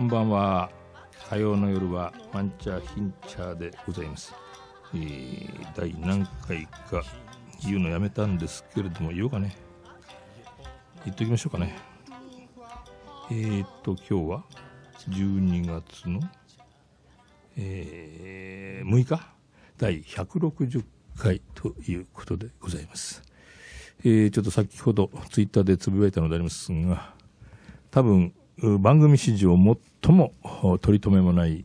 こんばんは。火曜の夜はマンチャーヒンチャーでございます。えー、第何回か言うのやめたんですけれども、言おうかね。言っときましょうかね。えー、っと、今日は12月の、えー、6日第160回ということでございます。えー、ちょっと先ほどツイッターでつぶやいたのでありますが、多分番組史上最も取り留めもない、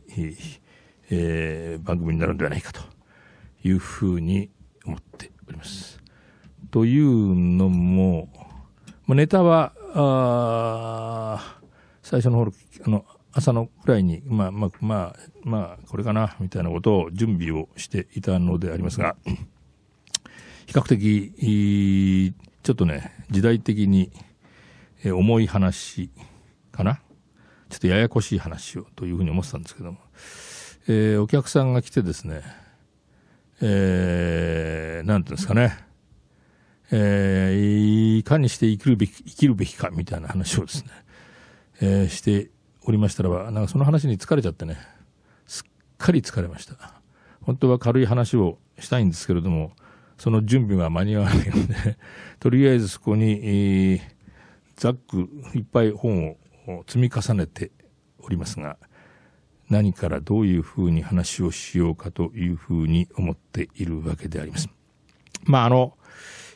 えー、番組になるんではないかというふうに思っております。というのも、まあ、ネタはあ最初の頃あの朝のくらいに、まあまあまあ、まあ、これかなみたいなことを準備をしていたのでありますが、比較的、ちょっとね、時代的に重い話、かな。ちょっとややこしい話をというふうに思ってたんですけども、えー、お客さんが来てですね、えー、なんていうんですかね、えー、いかにして生きるべき、生きるべきかみたいな話をですね、えー、しておりましたらば、なんかその話に疲れちゃってね、すっかり疲れました。本当は軽い話をしたいんですけれども、その準備が間に合わないのでとりあえずそこに、えー、クいっぱい本を積み重ねておりますが、何からどういうふうに話をしようかというふうに思っているわけであります。まあ、あの、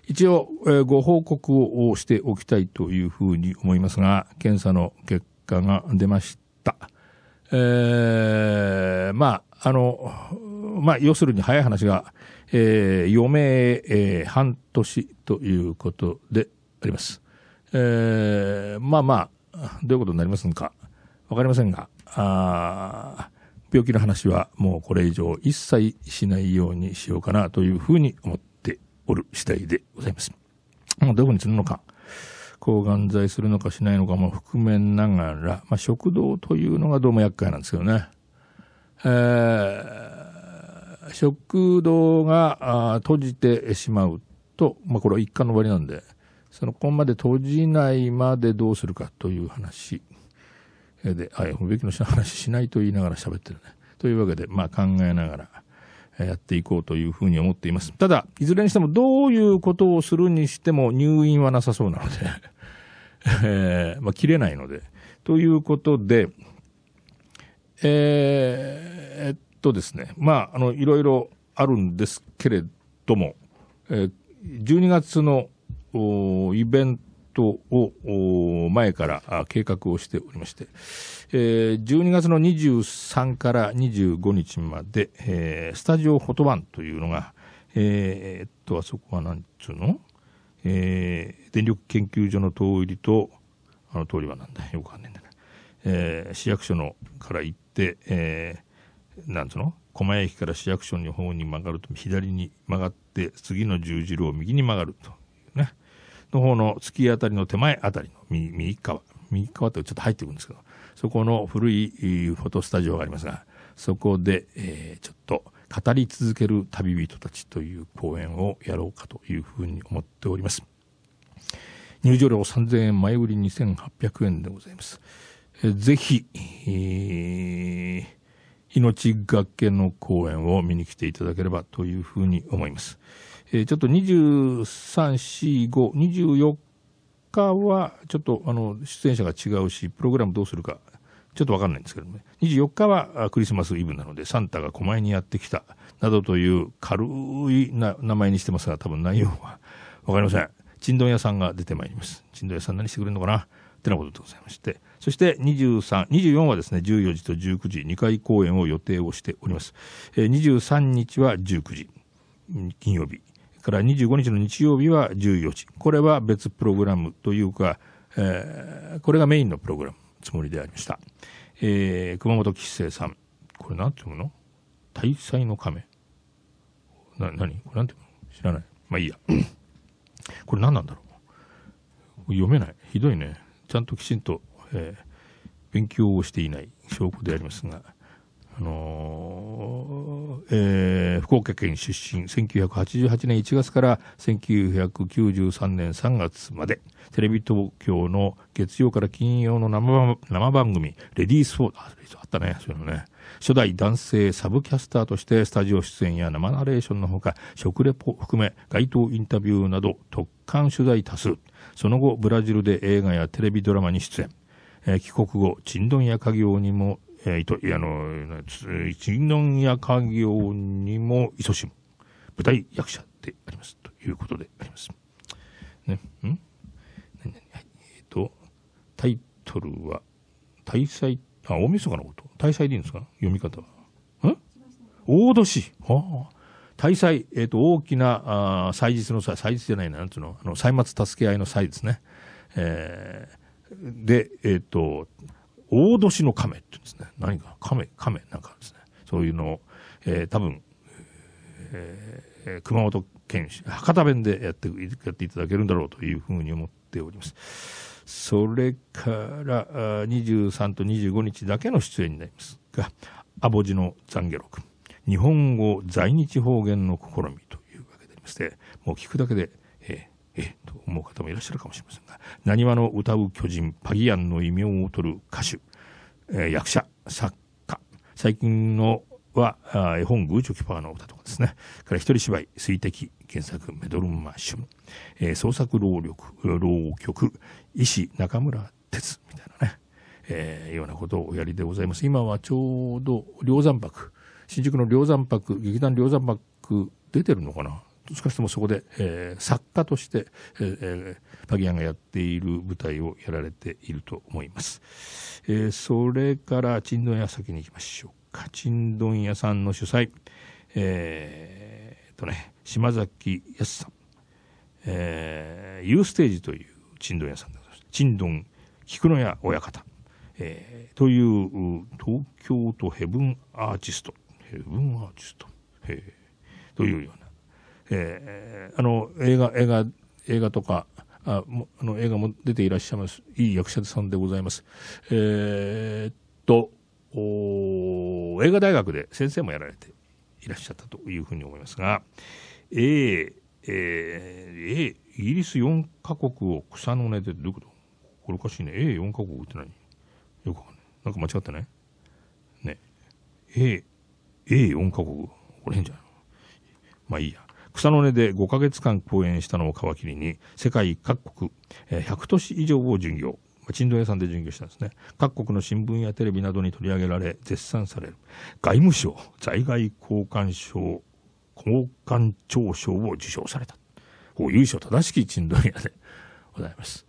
一応、えご報告をしておきたいというふうに思いますが、検査の結果が出ました。えー、まあ、あの、まあ、要するに早い話が、えー、余命、えー、半年ということであります。えー、まあまあ、どういうことになりますのか、わかりませんが、あ病気の話はもうこれ以上一切しないようにしようかなというふうに思っておる次第でございます。まうどこにするのか、抗がん剤するのかしないのかも含めながら、まあ、食道というのがどうも厄介なんですけどね。えー、食道が閉じてしまうと、まあ、これは一貫の割なんで、そのコンマで閉じないまでどうするかという話で、あ、べきの話しないと言いながら喋ってるね。というわけで、まあ考えながらやっていこうというふうに思っています。ただ、いずれにしてもどういうことをするにしても入院はなさそうなので えー、まあ切れないので。ということで、えー、えっとですね、まあ、あの、いろいろあるんですけれども、えー、12月のイベントを前から計画をしておりまして、え12月の23から25日まで、えスタジオフォトワンというのが、えっと、あそこはなんつうのえー、電力研究所の通りと、あの通りはなんだよくわかんないんだな、えー、市役所のから行って、えー、なんつうの狛江駅から市役所の方に曲がると、左に曲がって、次の十字路を右に曲がると。の方の月あたりの手前あたりの右右側、右側ってちょっと入ってくるんですけど、そこの古いフォトスタジオがありますが、そこで、えー、ちょっと語り続ける旅人たちという公演をやろうかというふうに思っております。入場料3000円、前売り2800円でございます。えぜひ、えー、命がけの公演を見に来ていただければというふうに思います。えー、ちょっと23、4、5、24日は、ちょっとあの出演者が違うし、プログラムどうするか、ちょっとわかんないんですけどね、24日はクリスマスイブなので、サンタが狛江にやってきた、などという軽いな名前にしてますが、多分内容はわかりません。ちんどん屋さんが出てまいります。ちんどん屋さん何してくれるのかなってなことでございまして、そして23、24はですね、14時と19時、2回公演を予定をしております。えー、23日は19時、金曜日。から25日の日曜日は14時、これは別プログラムというか、えー、これがメインのプログラムつもりでありました。えー、熊本吉生さん、これなんて読むの大祭の亀。な、何これなんて読むの知らない。まあいいや。これ何なんだろう読めない。ひどいね。ちゃんときちんと、えー、勉強をしていない証拠でありますが。あのえー、福岡県出身、1988年1月から1993年3月まで、テレビ東京の月曜から金曜の生生番組、レディースフォー、あ、あったね、そのね。初代男性サブキャスターとしてスタジオ出演や生ナレーションのほか、食レポ含め街頭インタビューなど特刊取材多数。その後、ブラジルで映画やテレビドラマに出演。えー、帰国後、ドンや家業にもえー、いと、あの、一宮や家業にも勤しむ舞台役者であります。ということであります。ね、ん何何えっ、ー、と、タイトルは、大祭、あ、大晦日のこと。大祭でいいんですか読み方は。ん大年。はあ。大祭、えっ、ー、と、大きな、あ祭日の祭、祭日じゃないな、なんつうの、あの、歳末助け合いの祭ですね。えー、で、えっ、ー、と、大年の亀って言うんですね。何か、亀、亀なんかですね。そういうのを、えー、多分、えー、熊本県、博多弁でやってやっていただけるんだろうというふうに思っております。それからあ、23と25日だけの出演になりますが、アボジの懺悔録、日本語在日方言の試みというわけでありまして、もう聞くだけで思う方もいらっしゃるかもしれませんが、なにわの歌う巨人、パギアンの異名を取る歌手、えー、役者、作家、最近のは、あ絵本グーチョキパーの歌とかですね、から一人芝居、水滴、原作、メドルマッシュム、えー、創作労力、浪曲、医師、中村哲、みたいなね、えー、ようなことをおやりでございます。今はちょうど、梁山泊、新宿の梁山泊、劇団梁山泊出てるのかなしかしもそこで、えー、作家として、えー、パギアンがやっている舞台をやられていると思います。えー、それから、ちんどん屋先に行きましょうか。ちんどん屋さんの主催、えー、とね、島崎康さん、えー、ユーステージというちんどん屋さんでございます。ちんどん菊の屋親方、えー、という東京都ヘブンアーティスト、ヘブンアーティスト、えというようなえー、あの映画映画映画とかああの映画も出ていらっしゃいますいい役者さんでございます。えー、っとお映画大学で先生もやられていらっしゃったというふうに思いますが、えーえー、イギリス4カ国を草の根でどういうことこれおかしいね。A4 カ国って何よくわかんない。なんか間違ってないね。A、A4 カ国これ変じゃないまあいいや。草の根で5ヶ月間講演したのを皮切りに、世界各国、えー、100都市以上を巡業。珍道屋さんで巡業したんですね。各国の新聞やテレビなどに取り上げられ、絶賛される。外務省、在外交換省、交換庁賞を受賞された。優勝正しき珍道屋でございます。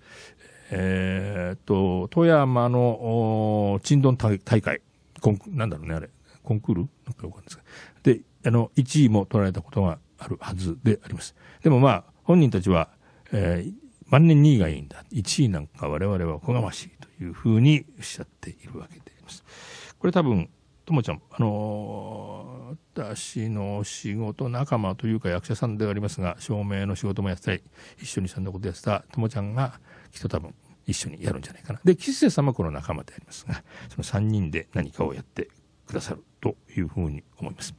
えー、っと、富山の珍道大会、コンなんだろうね、あれ、コンクールなんかよくあるんですが。で、あの、1位も取られたことがあるはずであります。でもまあ、本人たちは、えー、万年2位がいいんだ。1位なんか我々はおこがましいというふうにおっしゃっているわけであります。これ多分、ともちゃん、あのー、私の仕事仲間というか役者さんではありますが、照明の仕事もやったり、一緒にそんなことやってたともちゃんが、きっと多分、一緒にやるんじゃないかな。で、吉瀬さんもこの仲間でありますが、その3人で何かをやってくださるというふうに思います。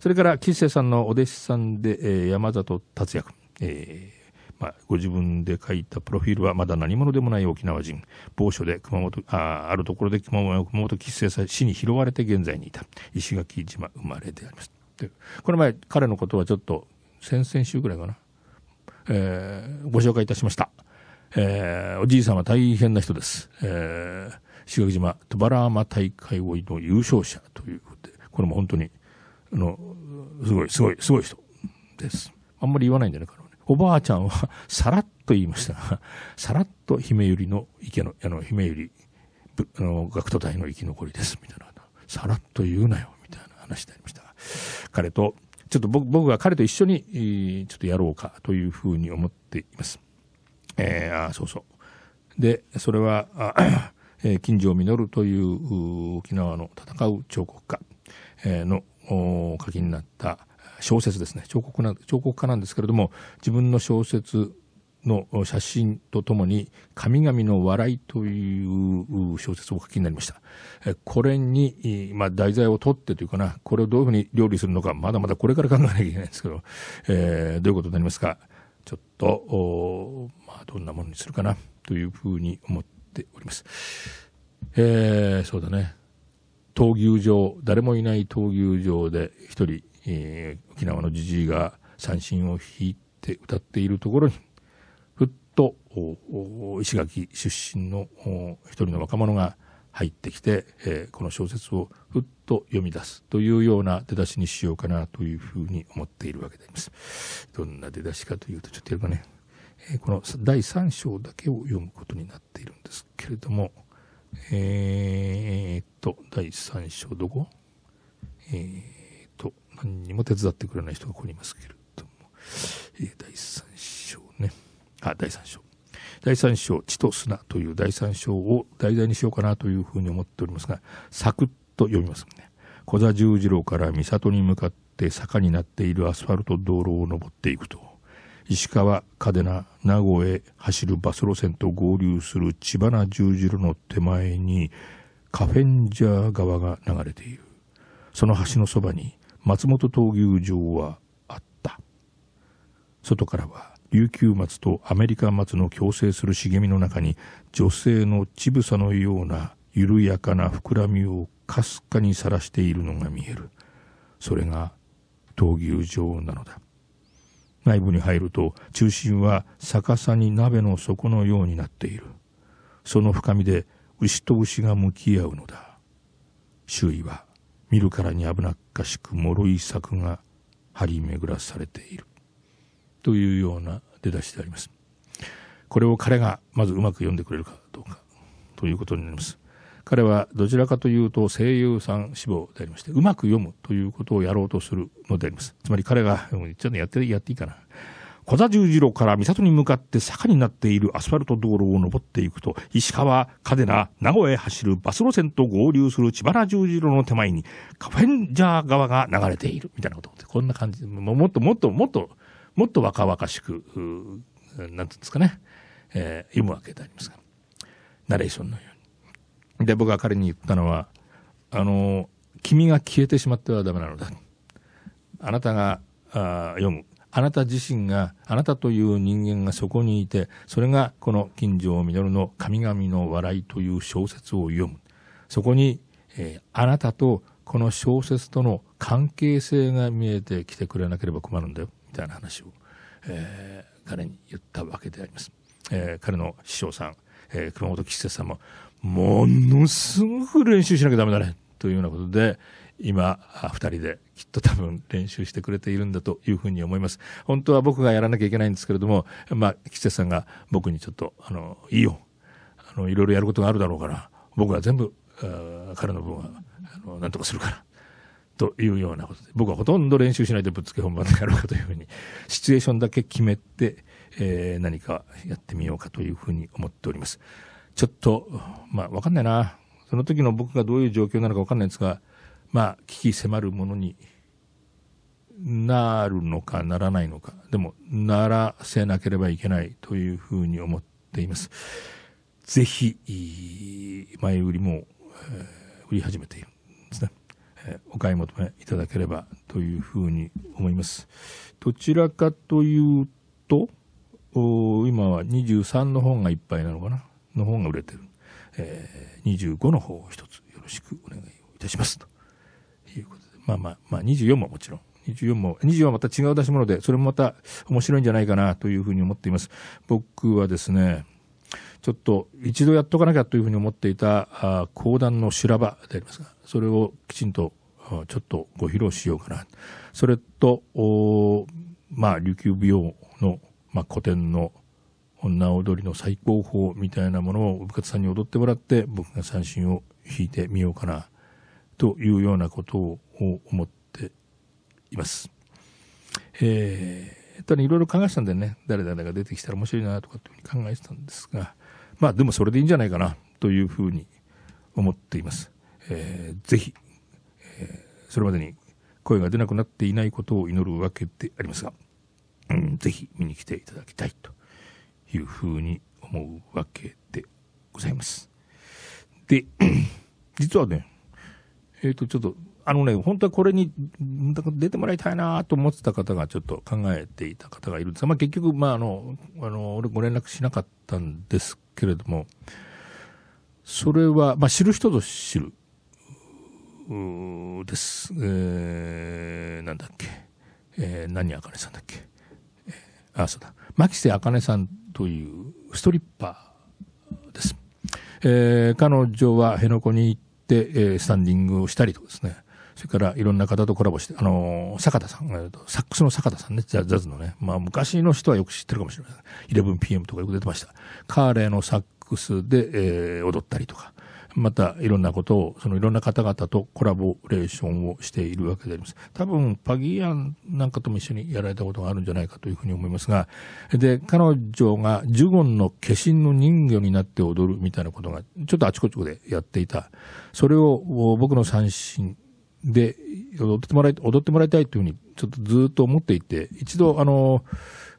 それから、吉瀬さんのお弟子さんで、えー、山里達也君、えーまあ、ご自分で書いたプロフィールはまだ何者でもない沖縄人。某所で熊本、ああるところで熊本、熊本吉瀬さ死に拾われて現在にいた。石垣島生まれであります。で、この前彼のことはちょっと先々週ぐらいかな。えー、ご紹介いたしました。えー、おじいさんは大変な人です。えー、石垣島トバラーマ大会の優勝者ということで、これも本当に、あの、すごい、すごい、すごい人です。あんまり言わないんじゃないかな。おばあちゃんはさらっと言いましたが、さらっと姫百合の池の、あの、姫百合、あの、学徒隊の生き残りです、みたいな。さらっと言うなよ、みたいな話でありました。彼と、ちょっと僕僕が彼と一緒に、ちょっとやろうかというふうに思っています。えー、あそうそう。で、それは、えー、金城実という沖縄の戦う彫刻家、えー、の書きになった小説ですね彫刻な彫刻家なんですけれども自分の小説の写真とともに「神々の笑い」という小説をお書きになりましたこれに、まあ、題材を取ってというかなこれをどういうふうに料理するのかまだまだこれから考えなきゃいけないんですけど、えー、どういうことになりますかちょっと、まあ、どんなものにするかなというふうに思ってております。えー、そうだね。闘牛場、誰もいない闘牛場で一人、えー、沖縄のじじいが三振を引いて歌っているところに、ふっと、石垣出身の一人の若者が入ってきて、えー、この小説をふっと読み出すというような出だしにしようかなというふうに思っているわけであります。どんな出だしかというと、ちょっとやね。えこの第3章だけを読むことになっているんですけれども、えっと、第3章どこえっと、何にも手伝ってくれない人がここにいますけれども、え第3章ね。あ、第3章。第3章、地と砂という第3章を題材にしようかなというふうに思っておりますが、サクッと読みますね。小座十字路から三郷に向かって坂になっているアスファルト道路を登っていくと、石川、嘉手納、名護へ走るバス路線と合流する千葉な十字路の手前にカフェンジャー川が流れている。その橋のそばに松本闘牛場はあった。外からは琉球松とアメリカ松の共生する茂みの中に女性の乳房のような緩やかな膨らみをかすかにさらしているのが見える。それが闘牛場なのだ。内部に入ると中心は逆さに鍋の底のようになっているその深みで牛と牛が向き合うのだ周囲は見るからに危なっかしく脆い柵が張り巡らされているというような出だしでありますこれを彼がまずうまく読んでくれるかどうかということになります彼はどちらかというと声優さん志望でありまして、うまく読むということをやろうとするのであります。つまり彼が、ちょっとやって、やっていいかな。小田十字路から三郷に向かって坂になっているアスファルト道路を登っていくと、石川、嘉手納、名古屋へ走るバス路線と合流する千原十字路の手前に、カフェンジャー川が流れている。みたいなことこんな感じで、もっともっともっと、もっと若々しく、なんていうんですかね、えー、読むわけでありますが、ナレーションのように。で、僕は彼に言ったのは、あの、君が消えてしまってはダメなのだ。あなたがあ読む。あなた自身が、あなたという人間がそこにいて、それがこの金城稔の神々の笑いという小説を読む。そこに、えー、あなたとこの小説との関係性が見えてきてくれなければ困るんだよ、みたいな話を、えー、彼に言ったわけであります。えー、彼の師匠さん、えー、熊本吉瀬さんも、ものすごく練習しなきゃだめだねというようなことで今2人できっと多分練習してくれているんだというふうに思います本当は僕がやらなきゃいけないんですけれども、まあ、吉瀬さんが僕にちょっとあのいいよあのいろいろやることがあるだろうから僕は全部彼の分はあのなんとかするからというようなことで僕はほとんど練習しないでぶっつけ本番でやろうかというふうにシチュエーションだけ決めて、えー、何かやってみようかというふうに思っております。ちょっと、まあ、わかんないな。その時の僕がどういう状況なのかわかんないんですが、まあ、危機迫るものになるのかならないのか。でも、ならせなければいけないというふうに思っています。ぜひ、前売りも、えー、売り始めているんですね。お買い求めいただければというふうに思います。どちらかというと、今は23の本がいっぱいなのかな。の本が売れてる、えー、25の方を一つよろしくお願いをいたしますということでまあまあまあ24ももちろん24も、2 4はまた違う出し物で、それもまた面白いんじゃないかなというふうに思っています。僕はですね、ちょっと一度やっとかなきゃというふうに思っていた、講談の修羅場でありますが、それをきちんとちょっとご披露しようかな。それと、まあ、琉球舞踊の、まあ、古典の女踊りの最高峰みたいなものを部活さんに踊ってもらって、僕が三振を引いてみようかな、というようなことを思っています。えー、ただいろいろ考えてたんでね、誰々が出てきたら面白いなとかっていうふうに考えてたんですが、まあでもそれでいいんじゃないかな、というふうに思っています。えー、ぜひ、えー、それまでに声が出なくなっていないことを祈るわけでありますが、うん、ぜひ見に来ていただきたいというふうに思うわけでございます。で、実はね、えっ、ー、と、ちょっと、あのね、本当はこれに出てもらいたいなと思ってた方が、ちょっと考えていた方がいるんですが、まあ、結局、まあ、あの、あの、俺ご連絡しなかったんですけれども、それは、まあ、知る人ぞ知る、です。えー、なんだっけ。えー、何あかねさんだっけ。えー、あ、そうだ。牧瀬あかねさんというストリッパーです。えー、彼女は辺野古に行って、えー、スタンディングをしたりとかですね、それからいろんな方とコラボして、あのー、坂田さん、えサックスの坂田さんね、ジャズのね、まあ昔の人はよく知ってるかもしれません。11pm とかよく出てました。カーレーのサックスで、えー、踊ったりとか、またいろんなことを、そのいろんな方々とコラボレーションをしているわけであります。多分、パギーアンなんかとも一緒にやられたことがあるんじゃないかというふうに思いますが、で、彼女がジュゴンの化身の人魚になって踊るみたいなことが、ちょっとあちこちこでやっていた。それを僕の三振で踊ってもらい、踊ってもらいたいというふうに、ちょっとずっと思っていて、一度、あの、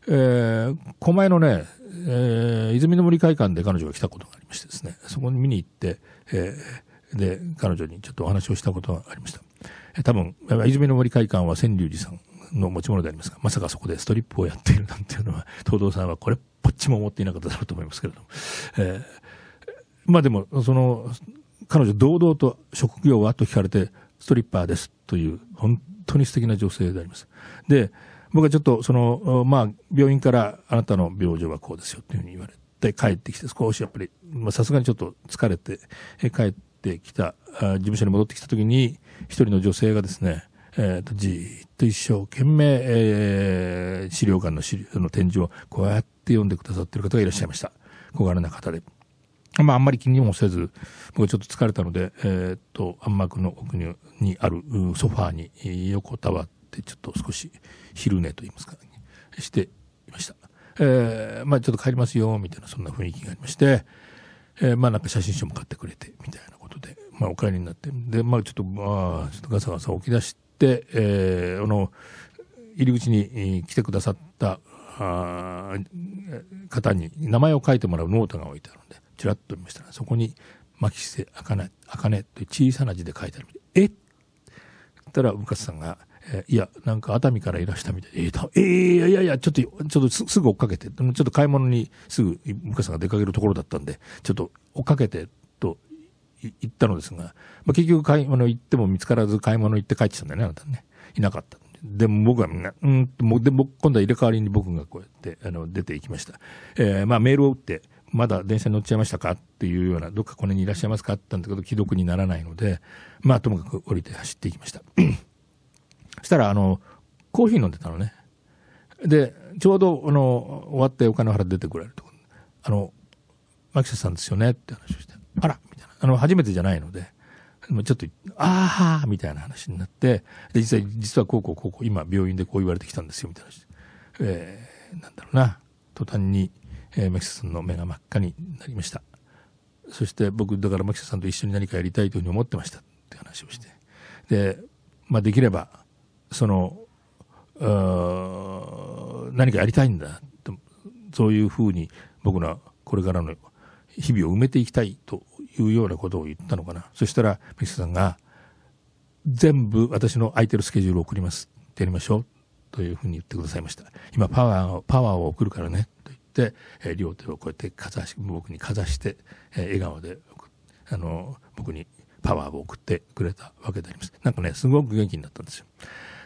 えー、狛江のね、えー、泉の森会館で彼女が来たことがありましてですね、そこに見に行って、えー、で、彼女にちょっとお話をしたことがありました。えー、多分、泉の森会館は千隆寺さんの持ち物でありますが、まさかそこでストリップをやっているなんていうのは、東堂さんはこれっぽっちも思っていなかっただろうと思いますけれども。えー、まあでも、その、彼女堂々と職業はと聞かれて、ストリッパーですという、本当に素敵な女性であります。で、僕はちょっと、その、まあ、病院からあなたの病状はこうですよっていうふうに言われて帰ってきて、少しやっぱり、さすがにちょっと疲れて、帰ってきた、事務所に戻ってきたときに、一人の女性がですね、えー、とじっと一生懸命、えー、資料館の資料の展示をこうやって読んでくださってる方がいらっしゃいました。小柄な方で。まあ、あんまり気にもせず、僕ちょっと疲れたので、えー、っと、暗幕の奥にあるソファーに横たわって、ちょっと少し、昼寝と言いますか、ね、していました。えー、まあちょっと帰りますよ、みたいなそんな雰囲気がありまして、えー、まあなんか写真集も買ってくれて、みたいなことで、まあお帰りになって、で、まあちょっと、まあちょっとガサガサ起き出して、えー、あの、入り口に来てくださったあ方に名前を書いてもらうノートが置いてあるんで、ちらっと見ましたら、そこに、牧瀬あかね、あかねという小さな字で書いてある。えったら、うかさんが、えー、いや、なんか熱海からいらしたみたいで、えー、えー、いやいやいや、ちょっと、ちょっとすぐ追っかけて、ちょっと買い物にすぐ、向さんが出かけるところだったんで、ちょっと追っかけて、と言ったのですが、まあ、結局買い物行っても見つからず買い物行って帰ってたんだよね、あなたね。いなかった。でも僕は、うん、もうで僕今度は入れ替わりに僕がこうやってあの出て行きました。えー、まあメールを打って、まだ電車に乗っちゃいましたかっていうような、どっかこの辺にいらっしゃいますかって言ったんだけど、既読にならないので、まあともかく降りて走っていきました。そしたら、あの、コーヒー飲んでたのね。で、ちょうど、あの、終わってお金払って出てくれると。あの、マキシさんですよねって話をして、あらみたいな。あの、初めてじゃないので、ちょっと、ああみたいな話になって、で、実際、実はこうこうこうこう、今、病院でこう言われてきたんですよ、みたいな話。えー、なんだろうな。途端に、えー、マキシさんの目が真っ赤になりました。そして、僕、だからマキシさんと一緒に何かやりたいというふうに思ってました。って話をして。で、まあ、できれば、その、何かやりたいんだ。そういうふうに僕らこれからの日々を埋めていきたいというようなことを言ったのかな。そしたら、ミキさんが、全部私の空いてるスケジュールを送ります。やりましょう。というふうに言ってくださいました。今パワーを、パワーを送るからね。と言って、えー、両手をこうやってかざし、僕にかざして、えー、笑顔で、あの、僕にパワーを送ってくれたわけであります。なんかね、すごく元気になったんですよ。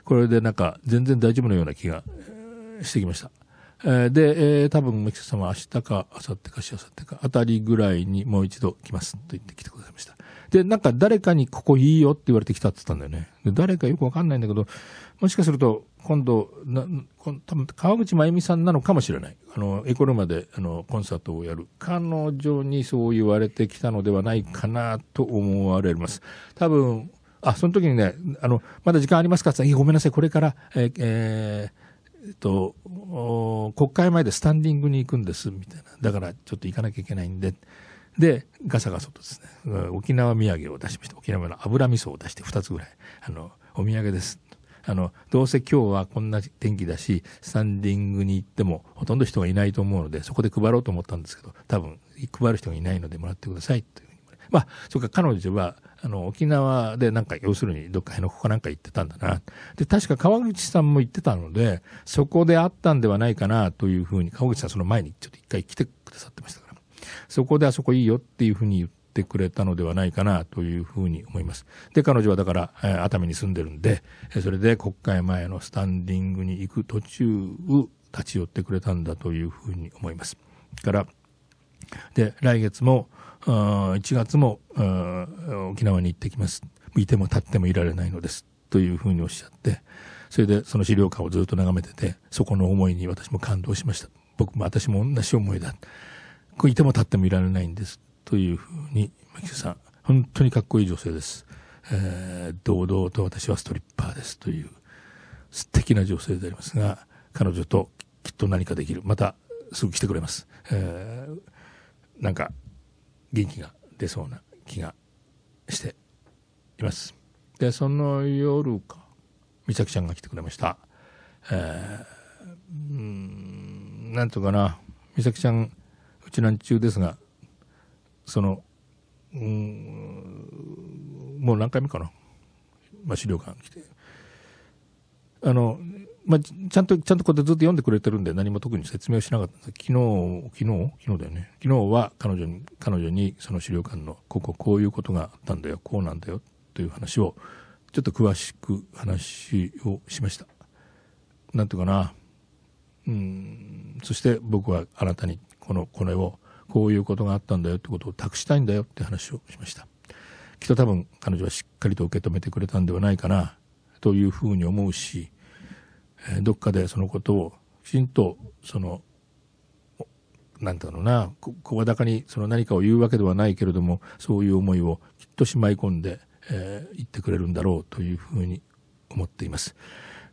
これでなんか全然大丈夫のような気がしてきました。えー、で、えー、多分、メキシ様は明日か、明後日か、し明後日か、あたりぐらいにもう一度来ますと言ってきてくださいました。で、なんか誰かにここいいよって言われてきたって言ったんだよね。で誰かよくわかんないんだけど、もしかすると、今度、なこ多分川口真由美さんなのかもしれない。あの、エコルマで、あの、コンサートをやる。彼女にそう言われてきたのではないかなと思われます。多分、あ、その時にね、あの、まだ時間ありますかって言ったら、ごめんなさい、これから、えー、えー、と、国会前でスタンディングに行くんです、みたいな。だから、ちょっと行かなきゃいけないんで。で、ガサガサとですね、沖縄土産を出しまして、沖縄の油味噌を出して2つぐらい、あの、お土産です。あの、どうせ今日はこんな天気だし、スタンディングに行ってもほとんど人がいないと思うので、そこで配ろうと思ったんですけど、多分配る人がいないのでもらってくださいというふうに。まあ、それから彼女はあの、沖縄でなんか、要するに、どっか辺の古かなんか行ってたんだな。で、確か川口さんも行ってたので、そこであったんではないかな、というふうに、川口さんその前にちょっと一回来てくださってましたから、そこであそこいいよっていうふうに言ってくれたのではないかな、というふうに思います。で、彼女はだから、え熱海に住んでるんで、それで国会前のスタンディングに行く途中、立ち寄ってくれたんだというふうに思います。から、で、来月も、1月も沖縄に行ってきます。いても立ってもいられないのです。というふうにおっしゃって、それでその資料館をずっと眺めてて、そこの思いに私も感動しました。僕も私も同じ思いだ。こういても立ってもいられないんです。というふうに、牧瀬さん、本当にかっこいい女性です。えー、堂々と私はストリッパーですという素敵な女性でありますが、彼女ときっと何かできる。またすぐ来てくれます。えー、なんか元気が出そうな気がしていますでその夜か美咲ちゃんが来てくれましたえー、んなんとかな美咲ちゃんうちなん中ですがそのうんもう何回目かな、まあ、資料館来てあのまあ、ちゃんと、ちゃんとこうやってずっと読んでくれてるんで、何も特に説明をしなかったんです昨日、昨日、昨日だよね。昨日は彼女に、彼女にその資料館の、こここういうことがあったんだよ、こうなんだよ、という話を、ちょっと詳しく話をしました。なんていうかな。うん、そして僕はあなたに、この、これを、こういうことがあったんだよってことを託したいんだよって話をしました。きっと多分彼女はしっかりと受け止めてくれたんではないかな、というふうに思うし、どっかでそのことをきちんとそのなんだろうな声高にその何かを言うわけではないけれどもそういう思いをきっとしまい込んで、えー、言ってくれるんだろうというふうに思っています。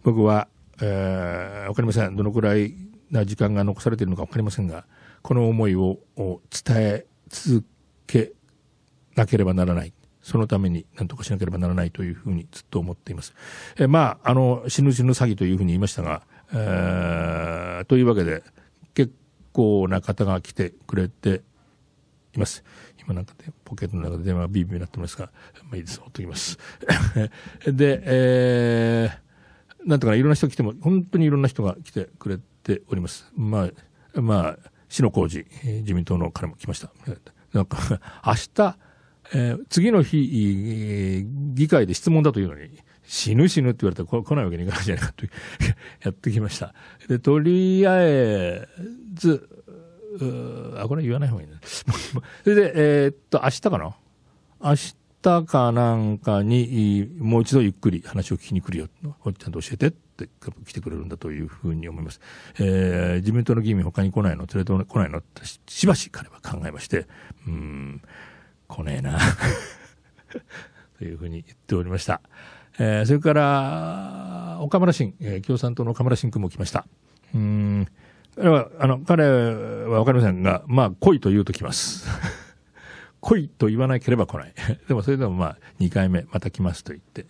僕は、えー、分かりませんどのくらいな時間が残されているのか分かりませんがこの思いを伝え続けなければならないそのために何とかしなければならないというふうにずっと思っています。えまあ、あの、死ぬ死ぬ詐欺というふうに言いましたが、えー、というわけで、結構な方が来てくれています。今なんかで、ポケットの中で電話ビービーになってますが、まあいいです、ほっときます。で、えー、なんとかいろんな人来ても、本当にいろんな人が来てくれております。まあ、まあ、の工事、自民党の彼も来ました。なんか、明日、えー、次の日、議会で質問だというのに、死ぬ死ぬって言われたら来ないわけにいかないじゃないかと やってきました。で、とりあえず、あ、これ言わない方がいいね。それで、えー、っと、明日かな明日かなんかに、もう一度ゆっくり話を聞きに来るよ。ちゃんと教えてって来てくれるんだというふうに思います。えー、自民党の議員他に来ないの連れて来ないのってしばし彼は考えまして、うん。来ねえな というふうに言っておりました。えー、それから、岡村新、えー、共産党の岡村新君も来ました。うん。彼は、あの、彼はわかりませんが、まあ、来いと言うと来ます。来いと言わなければ来ない。でもそれでもまあ、2回目、また来ますと言って。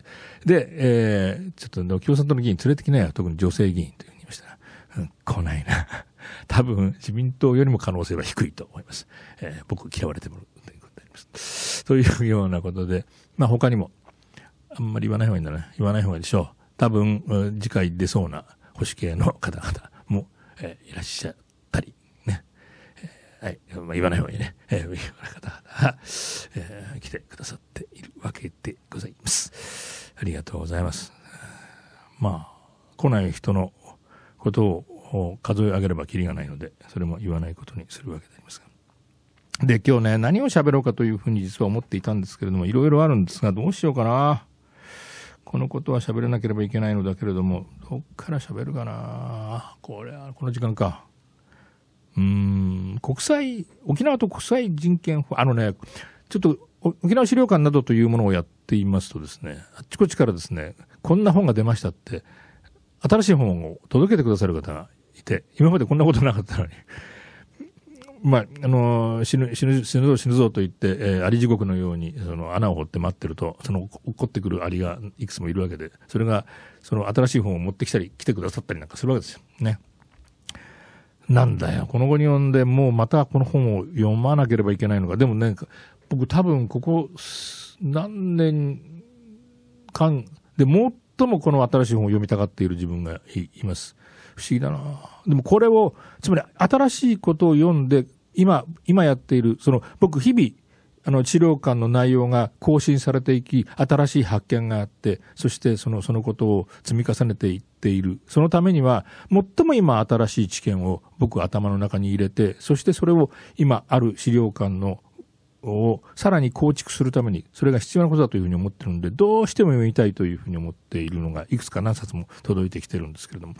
で、えー、ちょっと共産党の議員連れてきないよ。特に女性議員というふうに言いましたうん、来ないな。多分、自民党よりも可能性は低いと思います。えー、僕、嫌われてもます。というようなことで、まあ他にも、あんまり言わない方がいいんだね。言わない方がいいでしょう。多分、次回出そうな保守系の方々も、えー、いらっしゃったり、ね。えー、はい。まあ、言わない方がいいね。えー、言わない方々が、えー、来てくださっているわけでございます。ありがとうございます。まあ、来ない人のことを数え上げればきりがないので、それも言わないことにするわけでありますが。で、今日ね、何を喋ろうかというふうに実は思っていたんですけれども、いろいろあるんですが、どうしようかな。このことは喋れなければいけないのだけれども、どっから喋るかな。これは、この時間か。うん、国際、沖縄と国際人権法、あのね、ちょっと、沖縄資料館などというものをやっていますとですね、あっちこっちからですね、こんな本が出ましたって、新しい本を届けてくださる方がいて、今までこんなことなかったのに、まあ、あの死ぬ、死ぬ、死ぬぞ、死ぬぞと言って、えー、アリ地獄のように、その穴を掘って待ってると、その、怒ってくるアリがいくつもいるわけで、それが、その新しい本を持ってきたり、来てくださったりなんかするわけですよ。ね。なんだよ、この後に読んで、もうまたこの本を読まなければいけないのか。でもね、僕多分ここ何年間で最もこの新しい本を読みたがっている自分がいます。不思議だなでもこれを、つまり新しいことを読んで、今、今やっている、その、僕、日々、あの、治療館の内容が更新されていき、新しい発見があって、そしてその、そのことを積み重ねていっている。そのためには、最も今新しい知見を僕頭の中に入れて、そしてそれを今ある資料館のをさらに構築するために、それが必要なことだというふうに思ってるんで、どうしても読みたいというふうに思っているのが、いくつか何冊も届いてきてるんですけれども、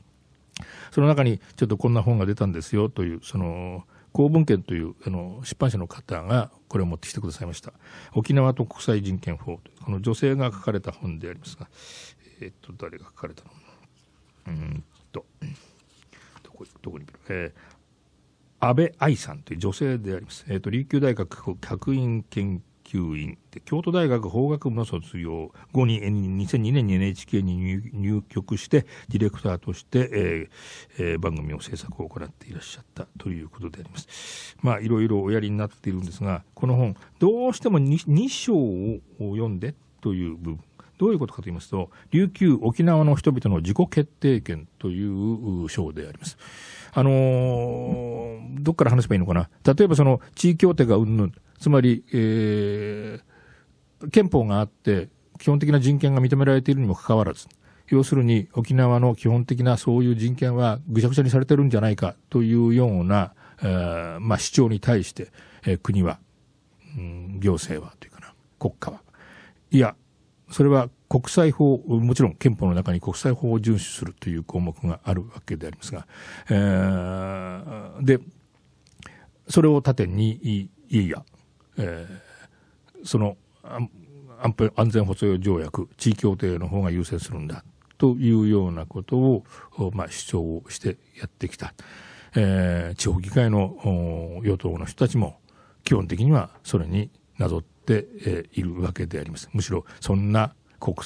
その中にちょっとこんな本が出たんですよという、その、公文権というあの出版社の方がこれを持ってきてくださいました沖縄と国際人権法この女性が書かれた本でありますがえっと誰が書かれたのうんとどこどこに見る、えー、安倍愛さんという女性であります、えーと、と琉球大学客員研教員で京都大学法学部の卒業後に2002年に NHK に入局してディレクターとして、えーえー、番組を制作を行っていらっしゃったということでありますまあいろいろおやりになっているんですがこの本どうしても 2, 2章を読んでという部分どういうことかと言いますと琉球沖縄の人々の自己決定権という章であります。あのー、どっから話せばいいのかな例えばその地位協定がうんぬんつまり、えー、憲法があって、基本的な人権が認められているにもかかわらず、要するに沖縄の基本的なそういう人権はぐちゃぐちゃにされてるんじゃないかというような、えー、まあ、主張に対して、えー、国は、うん、行政はというかな、国家は。いや、それは国際法、もちろん憲法の中に国際法を遵守するという項目があるわけでありますが、えー、で、それを盾に、いやいや、えー、その安全保障条約地位協定の方が優先するんだというようなことを、まあ、主張をしてやってきた、えー、地方議会の与党の人たちも基本的にはそれになぞって、えー、いるわけでありますむしろそんな国,、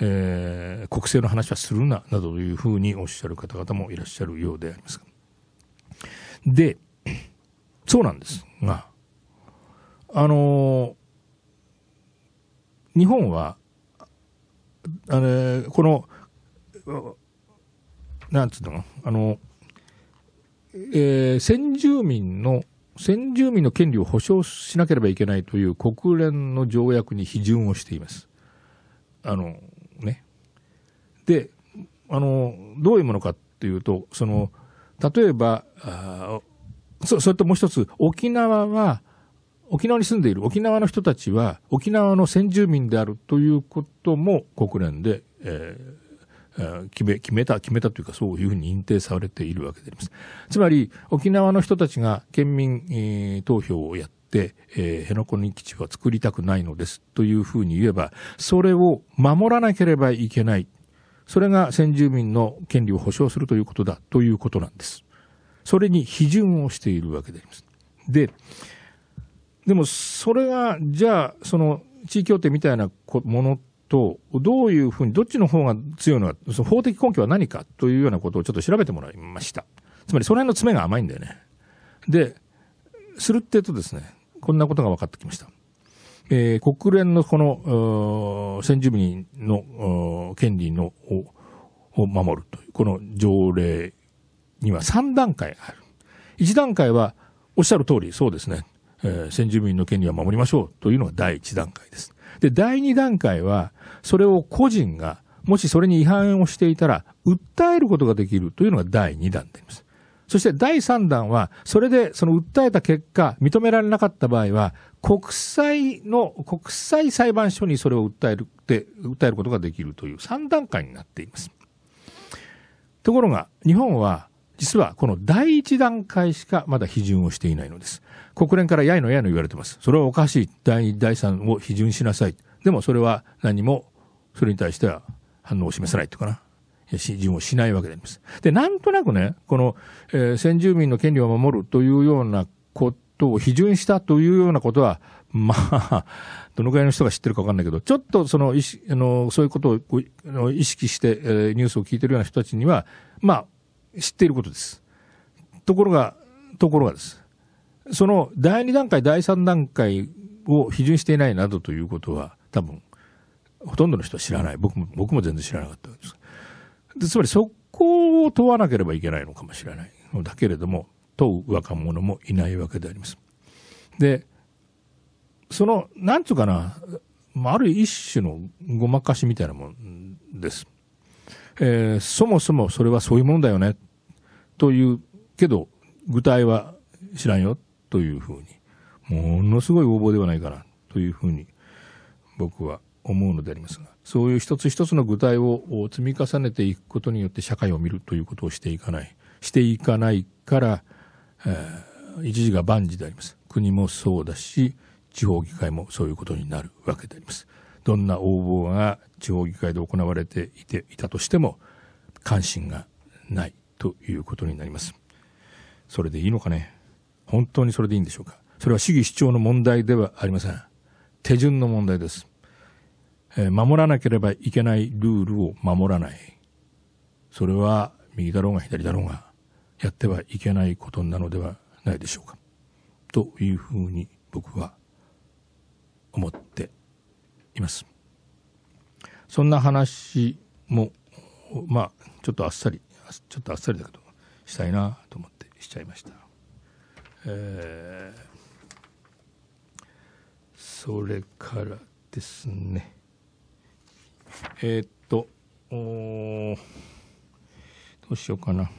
えー、国政の話はするななどというふうにおっしゃる方々もいらっしゃるようでありますでそうなんですが、あのー、日本は、あの、この、なんつうのあの、えー、先住民の、先住民の権利を保障しなければいけないという国連の条約に批准をしています。あの、ね。で、あの、どういうものかっていうと、その、例えば、あそそれともう一つ、沖縄は、沖縄に住んでいる沖縄の人たちは沖縄の先住民であるということも国連で、えー、決め、決めた、決めたというかそういうふうに認定されているわけであります。つまり、沖縄の人たちが県民、えー、投票をやって、えー、辺野古に基地は作りたくないのですというふうに言えば、それを守らなければいけない。それが先住民の権利を保障するということだということなんです。それに批准をしているわけであります。で、でもそれが、じゃあ、その地位協定みたいなものと、どういうふうに、どっちの方が強いのか、その法的根拠は何かというようなことをちょっと調べてもらいました。つまり、その辺の詰めが甘いんだよね。で、するってうとですね、こんなことが分かってきました。えー、国連のこの、先住民の権利のを守るという、この条例には3段階ある。1段階は、おっしゃる通り、そうですね。えー、先住民の権利は守りましょうというのが第一段階です。で、第二段階は、それを個人が、もしそれに違反をしていたら、訴えることができるというのが第二弾であります。そして第三弾は、それでその訴えた結果、認められなかった場合は、国際の、国際裁判所にそれを訴える、で、訴えることができるという三段階になっています。ところが、日本は実はこの第一段階しかまだ批准をしていないのです。国連からやいのやいの言われてます。それはおかしい。第二、第三を批准しなさい。でもそれは何も、それに対しては反応を示さないというかな。批准をしないわけであります。で、なんとなくね、この、えー、先住民の権利を守るというようなことを批准したというようなことは、まあ、どのくらいの人が知ってるかわかんないけど、ちょっとその、あのそういうことを意識して、えー、ニュースを聞いてるような人たちには、まあ、知っていることです。ところが、ところがです。その第2段階、第3段階を批准していないなどということは、多分、ほとんどの人は知らない。僕も、僕も全然知らなかったわけです。でつまりそこを問わなければいけないのかもしれないだけれども、問う若者もいないわけであります。で、その、なんつうかな、まあ、ある一種のごまかしみたいなもんです。えー、そもそもそれはそういうものだよね、という、けど、具体は知らんよ、というふうに、ものすごい横暴ではないかな、というふうに、僕は思うのでありますが、そういう一つ一つの具体を積み重ねていくことによって社会を見るということをしていかない、していかないから、えー、一時が万事であります。国もそうだし、地方議会もそういうことになるわけであります。どんな応募が地方議会で行われていていたとしても関心がないということになりますそれでいいのかね本当にそれでいいんでしょうかそれは主義主張の問題ではありません手順の問題です、えー、守らなければいけないルールを守らないそれは右だろうが左だろうがやってはいけないことなのではないでしょうかというふうに僕は思っています。そんな話も、まあ、ちょっとあっさり、ちょっとあっさりだけど、したいなと思ってしちゃいました。えー、それからですね、えー、っと、どうしようかな。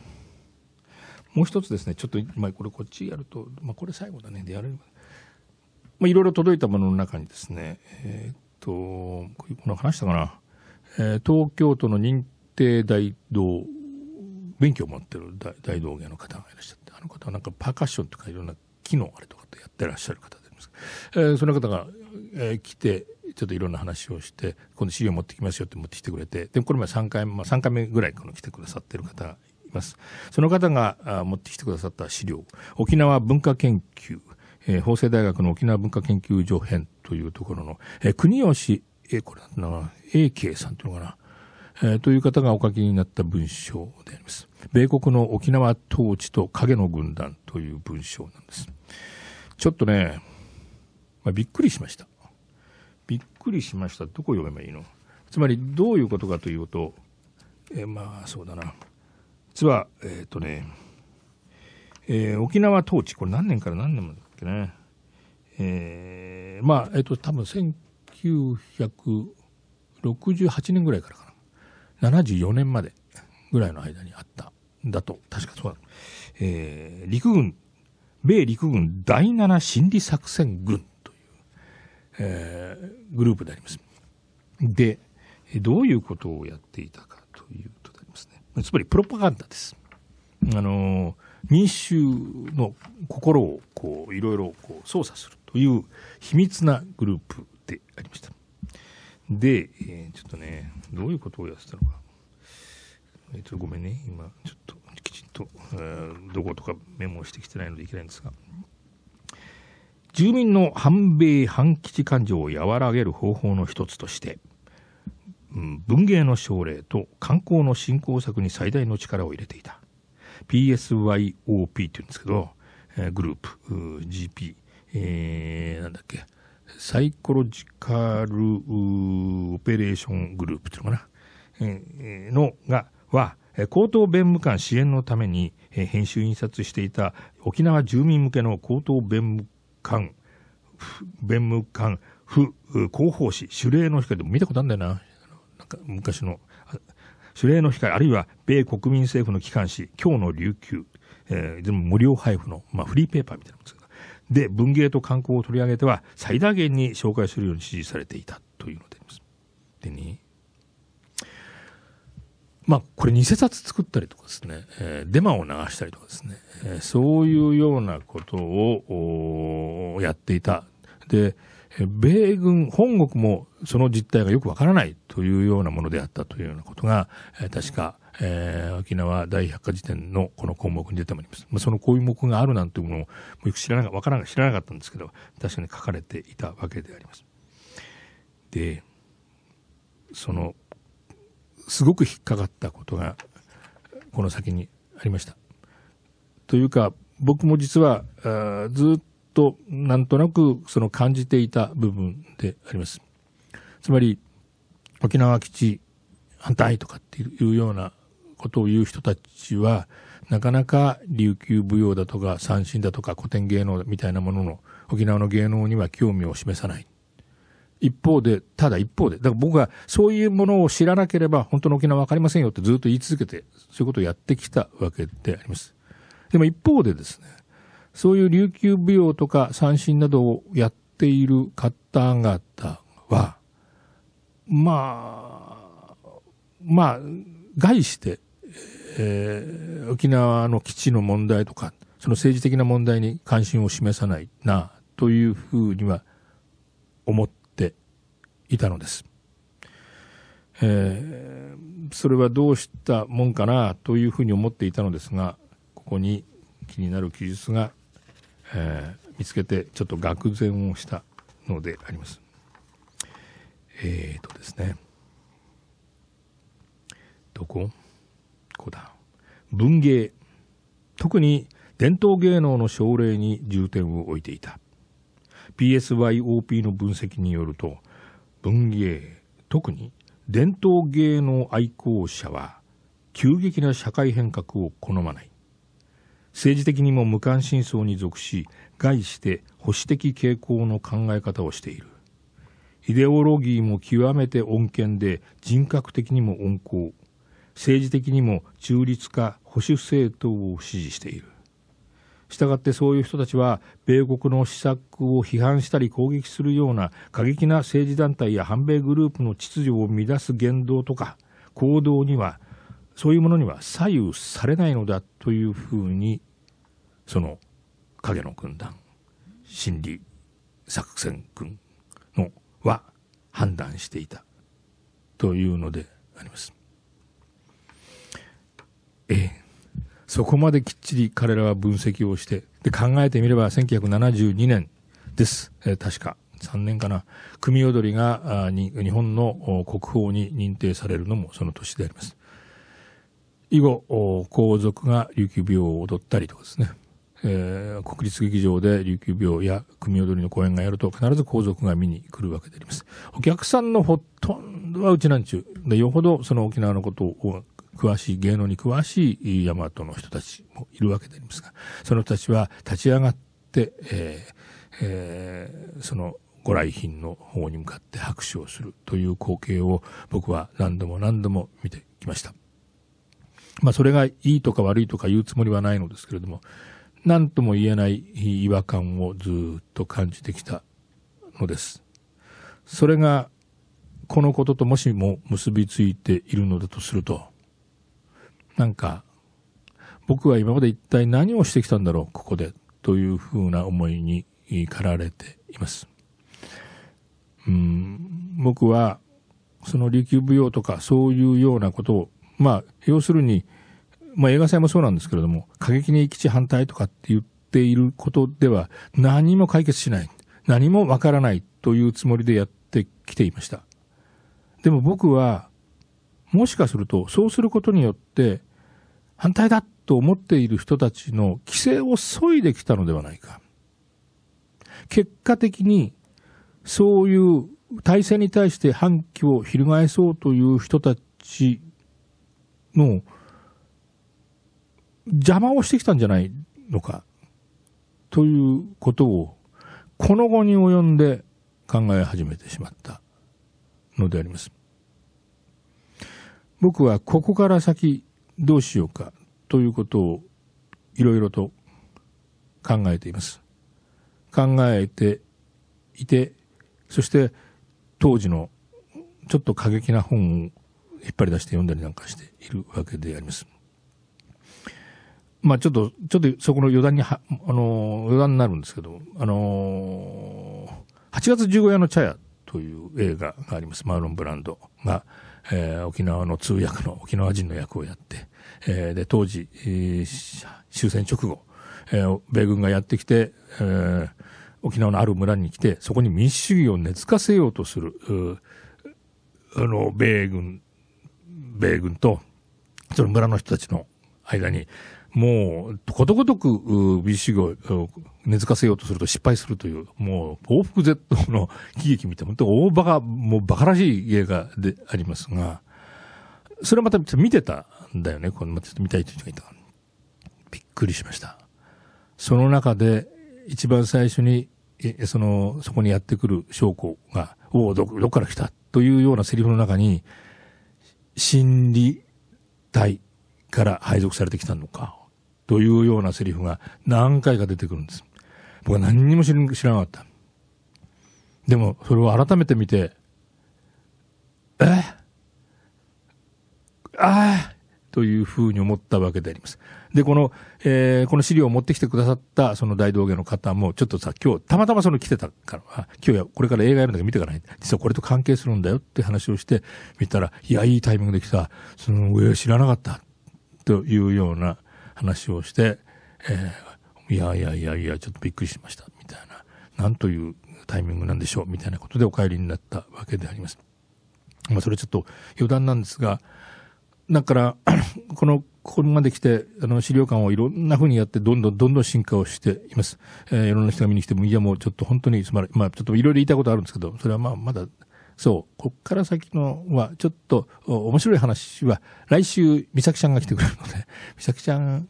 もう一つですね、ちょっと、まこれこっちやると、まあ、これ最後だね、でやれるまあ、いろいろ届いたものの中にですね、えー、と、この話したかな、えー、東京都の認定大道、勉強を持ってる大道芸の方がいらっしゃって、あの方はなんかパーカッションとかいろんな機能あれとかってやってらっしゃる方でえー、その方が、えー、来て、ちょっといろんな話をして、今度資料持ってきますよって持ってきてくれて、でもこれ前3回、まあ、3回目ぐらいこの来てくださってる方います。その方が持ってきてくださった資料、沖縄文化研究えー、法政大学の沖縄文化研究所編というところの、えー、国吉、えー、これなんだな、英慶さんというのかな、えー、という方がお書きになった文章であります。米国の沖縄統治と影の軍団という文章なんです。ちょっとね、まあ、びっくりしました。びっくりしました。どこ読めばいいのつまりどういうことかというと、えー、まあそうだな。実は、えっ、ー、とね、えー、沖縄統治、これ何年から何年までけね。えー、まあ、えっ、ー、と、多分1968年ぐらいからかな。74年までぐらいの間にあった。だと、確かそうだ。えー、陸軍、米陸軍第7心理作戦軍という、えー、グループであります。で、どういうことをやっていたかというとでありますね。つまりプロパガンダです。あのー民衆の心をこういろいろこう操作するという秘密なグループでありました。で、えー、ちょっとね、どういうことをやってたのか。えー、ちょっとごめんね、今、ちょっときちんと、えー、どことかメモしてきてないのでいけないんですが、住民の反米反基地感情を和らげる方法の一つとして、うん、文芸の奨励と観光の振興策に最大の力を入れていた。PSYOP っていうんですけど、えー、グループー GP、えー、なんだっけサイコロジカルオペレーショングループっていうのかな、えー、のがは高等弁務官支援のために、えー、編集印刷していた沖縄住民向けの高等弁務官弁務官府広報誌手礼の光でも見たことあるんだよななんか昔の守礼の機あるいは米国民政府の機関紙、今日の琉球、えー、全部無料配布の、まあ、フリーペーパーみたいなものですが、文芸と観光を取り上げては、最大限に紹介するように指示されていたというのであります。でね、まあ、これ偽札作ったりとかですね、えー、デマを流したりとかですね、えー、そういうようなことをやっていた。で、米軍、本国もその実態がよくわからないというようなものであったというようなことが、確か、えー、沖縄大百科事典のこの項目に出てまいります。まあ、その項目があるなんていうものも、よく知らなかった、知らなかったんですけど、確かに書かれていたわけであります。で、その、すごく引っかかったことが、この先にありました。というか、僕も実は、ずっとなんとなくその感じていた部分であります。つまり沖縄基地反対とかっていうようなことを言う人たちはなかなか琉球舞踊だとか三振だとか古典芸能みたいなものの沖縄の芸能には興味を示さない。一方で、ただ一方で、だから僕はそういうものを知らなければ本当の沖縄わかりませんよってずっと言い続けて、そういうことをやってきたわけであります。でも一方でですね、そういう琉球舞踊とか三振などをやっている方々は、まあ、まあ、概して、えー、沖縄の基地の問題とか、その政治的な問題に関心を示さないな、というふうには思っていたのです。えー、それはどうしたもんかなというふうに思っていたのですが、ここに気になる記述がえー、見つけてちょっと愕然をしたのであります。えーとですね。どこここだ。文芸。特に伝統芸能の奨励に重点を置いていた。PSYOP の分析によると、文芸、特に伝統芸能愛好者は急激な社会変革を好まない。政治的にも無関心層に属し外して保守的傾向の考え方をしているイデオロギーも極めて穏健で人格的にも温厚政治的にも中立化保守政党を支持しているしたがってそういう人たちは米国の施策を批判したり攻撃するような過激な政治団体や反米グループの秩序を乱す言動とか行動にはそういうものには左右されないのだというふうにその影の軍団心理作戦軍のは判断していたというのであります。ええ、そこまできっちり彼らは分析をしてで考えてみれば1972年です、え確か3年かな組踊りがあに日本の国宝に認定されるのもその年であります。以後、皇族が琉球舞踊を踊ったりとかですね、えー、国立劇場で琉球舞踊や組踊りの公演がやると必ず皇族が見に来るわけであります。お客さんのほとんどはうちなんちゅう。で、よほどその沖縄のことを詳しい、芸能に詳しい大和の人たちもいるわけでありますが、その人たちは立ち上がって、えーえー、そのご来賓の方に向かって拍手をするという光景を僕は何度も何度も見てきました。まあ、それがいいとか悪いとか言うつもりはないのですけれども、何とも言えない違和感をずっと感じてきたのです。それが、このことともしも結びついているのだとすると、なんか、僕は今まで一体何をしてきたんだろう、ここで、というふうな思いに駆られています。うん、僕は、その琉球舞踊とかそういうようなことをまあ、要するに、まあ、映画祭もそうなんですけれども、過激に基地反対とかって言っていることでは、何も解決しない、何もわからないというつもりでやってきていました。でも僕は、もしかすると、そうすることによって、反対だと思っている人たちの規制を削いできたのではないか。結果的に、そういう体制に対して反旗を翻そうという人たちの邪魔をしてきたんじゃないのか、ということを、この後に及んで考え始めてしまったのであります。僕はここから先どうしようかということをいろいろと考えています。考えていて、そして当時のちょっと過激な本を引っ張り出して読んだりなんかしているわけであります。まあちょっと、ちょっとそこの余談には、あの、余談になるんですけど、あのー、8月15夜の茶屋という映画があります。マーロン・ブランドが、えー、沖縄の通訳の沖縄人の役をやって、えー、で、当時、えー、終戦直後、えー、米軍がやってきて、えー、沖縄のある村に来て、そこに民主主義を根付かせようとする、あの、米軍米軍と、その村の人たちの間に、もう、ことごとく、美義を根付かせようとすると失敗するという、もう、報復 Z の喜劇見て、も。本当大バカ、もうバカらしい映画でありますが、それまた見てたんだよね、この、また見たいという人がいたびっくりしました。その中で、一番最初に、その、そこにやってくる証拠が、おお、ど、どっから来たというようなセリフの中に、心理体から配属されてきたのか、というようなセリフが何回か出てくるんです。僕は何にも知らなかった。でも、それを改めて見て、えああというふうに思ったわけであります。で、この、えー、この資料を持ってきてくださった、その大道芸の方も、ちょっとさ、今日、たまたまその来てたから、あ今日や、これから映画やるんだけど見てから、実はこれと関係するんだよって話をして、見たら、いや、いいタイミングで来た、その、上知らなかった、というような話をして、えー、いやいやいやいや、ちょっとびっくりしました、みたいな、なんというタイミングなんでしょう、みたいなことでお帰りになったわけであります。まあ、それちょっと余談なんですが、だから、この、ここまで来て、あの、資料館をいろんなふうにやって、どんどんどんどん進化をしています。えー、いろんな人が見に来ても、いや、もうちょっと本当につまらまあ、ちょっといろいろ言いたいことあるんですけど、それはまあ、まだ、そう、こっから先のは、ちょっと、面白い話は、来週、美咲ちゃんが来てくれるので、美咲ちゃん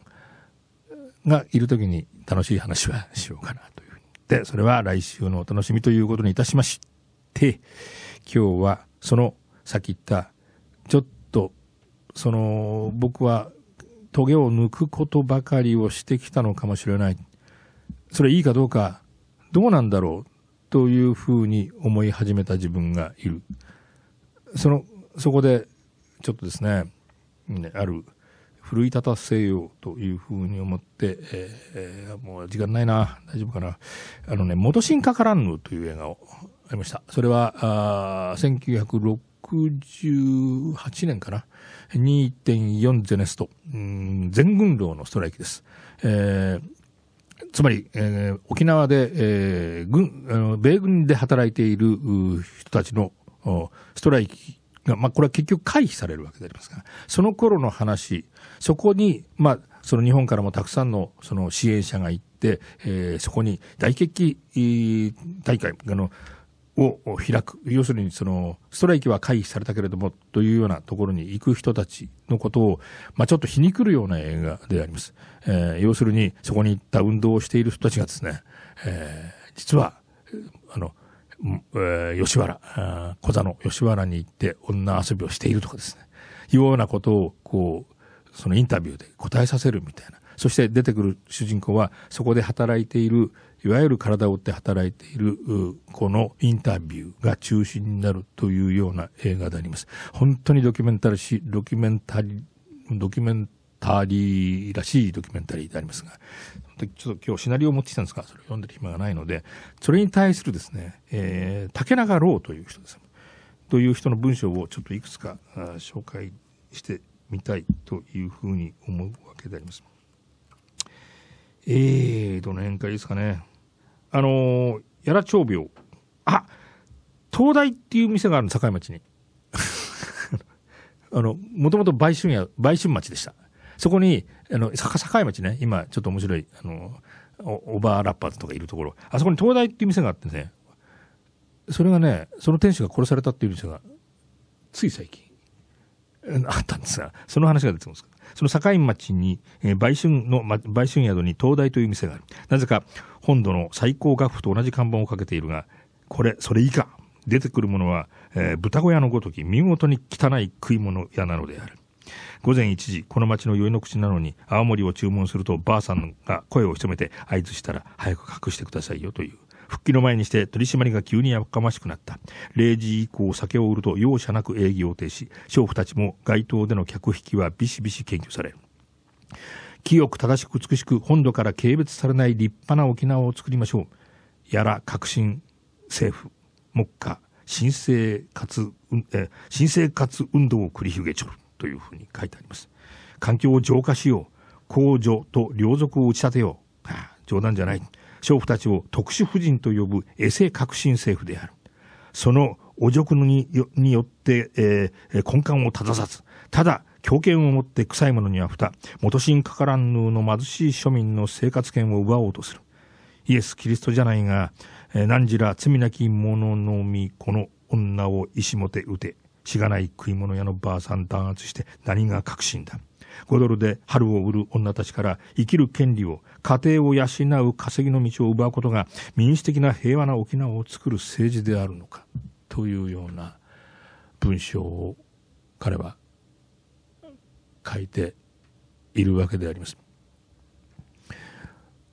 がいるときに楽しい話はしようかなというふうに。で、それは来週のお楽しみということにいたしまして、今日は、その、さっき言った、ちょっと、その僕はトゲを抜くことばかりをしてきたのかもしれない。それいいかどうか、どうなんだろうというふうに思い始めた自分がいる。その、そこで、ちょっとですね、ある、奮い立たせようというふうに思って、えー、もう時間ないな、大丈夫かな。あのね、元進化からんぬという映画をありました。それは、あ1960 6 8年かな2.4ゼネスト、全軍領のストライキです。えー、つまり、えー、沖縄で、えー、軍、米軍で働いている人たちのストライキが、まあ、これは結局回避されるわけでありますが、その頃の話、そこに、まあ、その日本からもたくさんのその支援者が行って、えー、そこに大決起大会、あの、を開く、要するにそのストライキは回避されたけれどもというようなところに行く人たちのことを、まあ、ちょっと皮肉るような映画であります、えー、要するにそこに行った運動をしている人たちがですね、えー、実はあの、えー、吉原小座の吉原に行って女遊びをしているとかですねいうようなことをこうそのインタビューで答えさせるみたいなそして出てくる主人公はそこで働いているいわゆる体を追って働いている、このインタビューが中心になるというような映画であります。本当にドキュメンタリー、ドキュメンタリー、ドキュメンタリーらしいドキュメンタリーでありますが、ちょっと今日シナリオを持ってきたんですが、それを読んでる暇がないので、それに対するですね、えー、竹中朗という人です。という人の文章をちょっといくつか紹介してみたいというふうに思うわけであります。えー、どの辺からいいですかね。あのー、やら長病。あ、東大っていう店があるの、境町に。あの、もともと売春や、売春町でした。そこに、あの、境町ね、今、ちょっと面白い、あの、オーバーラッパーズとかいるところ、あそこに東大っていう店があってね、それがね、その店主が殺されたっていう店が、つい最近、あったんですが、その話が出てますその境町に、えー、売春の、ま、売春宿に東大という店がある。なぜか、本土の最高楽府と同じ看板をかけているが、これ、それ以下、出てくるものは、えー、豚小屋のごとき、見事に汚い食い物屋なのである。午前1時、この町の宵の口なのに、青森を注文すると、ばあさんが声を潜めて、合図したら、早く隠してくださいよという。復帰の前にして取り締まりが急にやかましくなった。0時以降酒を売ると容赦なく営業停止。娼婦たちも街頭での客引きはビシビシ検挙される。清く正しく美しく本土から軽蔑されない立派な沖縄を作りましょうやら革新政府目下新生活、え新生活運動を繰り広げちょるというふうに書いてあります環境を浄化しよう公助と領族を打ち立てよう、はあ、冗談じゃない娼婦たちを特殊婦人と呼ぶエセ革新政府であるそのお辱によって、えー、根幹を正さずただ狂犬を持って臭いものには蓋、元神かからんぬの貧しい庶民の生活圏を奪おうとする。イエス・キリストじゃないが、えー、何じら罪なき者のみこの女を石もて打て。しがない食い物屋のばあさん弾圧して何が確信だ。5ドルで春を売る女たちから生きる権利を、家庭を養う稼ぎの道を奪うことが民主的な平和な沖縄を作る政治であるのか。というような文章を彼は書いているわけであります。